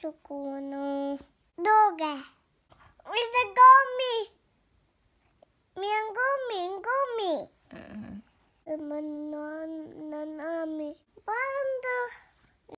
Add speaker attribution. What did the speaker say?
Speaker 1: sukunu. Doge. Ini gomi. Ini gomi, gomi. Uh -huh.